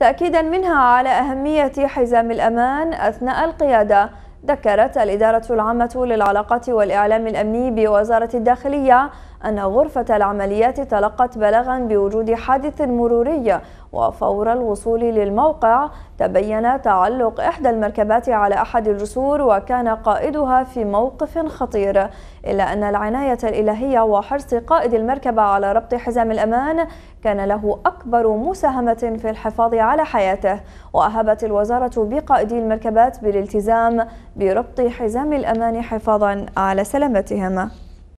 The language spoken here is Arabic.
تأكيدا منها على أهمية حزام الأمان أثناء القيادة ذكرت الإدارة العامة للعلاقات والإعلام الأمني بوزارة الداخلية أن غرفة العمليات تلقت بلغا بوجود حادث مروري وفور الوصول للموقع تبين تعلق إحدى المركبات على أحد الجسور وكان قائدها في موقف خطير إلا أن العناية الإلهية وحرص قائد المركبة على ربط حزام الأمان كان له أكبر مساهمة في الحفاظ على حياته وأهبت الوزارة بقائدي المركبات بالالتزام بربط حزام الأمان حفاظا على سلامتهم